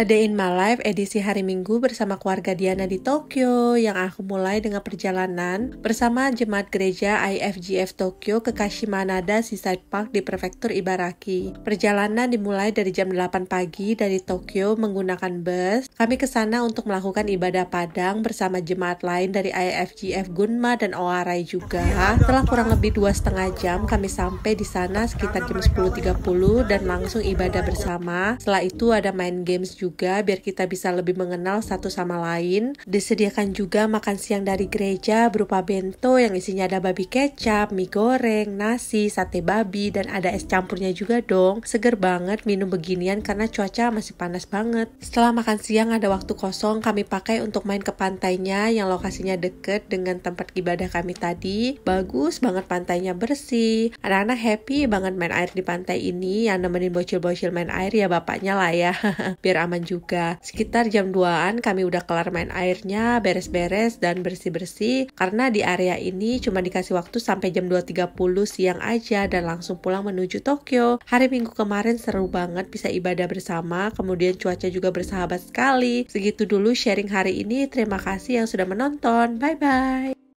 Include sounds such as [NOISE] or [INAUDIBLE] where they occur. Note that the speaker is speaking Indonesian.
A Day in My Life edisi hari Minggu bersama keluarga Diana di Tokyo yang aku mulai dengan perjalanan bersama jemaat gereja IFGF Tokyo ke Kashimanada Seaside Park di prefektur Ibaraki. Perjalanan dimulai dari jam 8 pagi dari Tokyo menggunakan bus. Kami ke sana untuk melakukan ibadah Padang bersama jemaat lain dari IFGF Gunma dan Oarai juga. Setelah kurang lebih dua setengah jam, kami sampai di sana sekitar jam 10.30 dan langsung ibadah bersama. Setelah itu ada main games juga juga biar kita bisa lebih mengenal satu sama lain. Disediakan juga makan siang dari gereja berupa bento yang isinya ada babi kecap, mie goreng, nasi, sate babi, dan ada es campurnya juga dong. Seger banget minum beginian karena cuaca masih panas banget. Setelah makan siang ada waktu kosong kami pakai untuk main ke pantainya yang lokasinya deket dengan tempat ibadah kami tadi. Bagus banget pantainya bersih. Anak-anak happy banget main air di pantai ini yang nemenin bocil-bocil main air ya bapaknya lah ya. [LAUGHS] biar aman jalan juga. Sekitar jam 2-an kami udah kelar main airnya, beres-beres dan bersih-bersih karena di area ini cuma dikasih waktu sampai jam 2.30 siang aja dan langsung pulang menuju Tokyo. Hari Minggu kemarin seru banget bisa ibadah bersama, kemudian cuaca juga bersahabat sekali. Segitu dulu sharing hari ini. Terima kasih yang sudah menonton. Bye bye.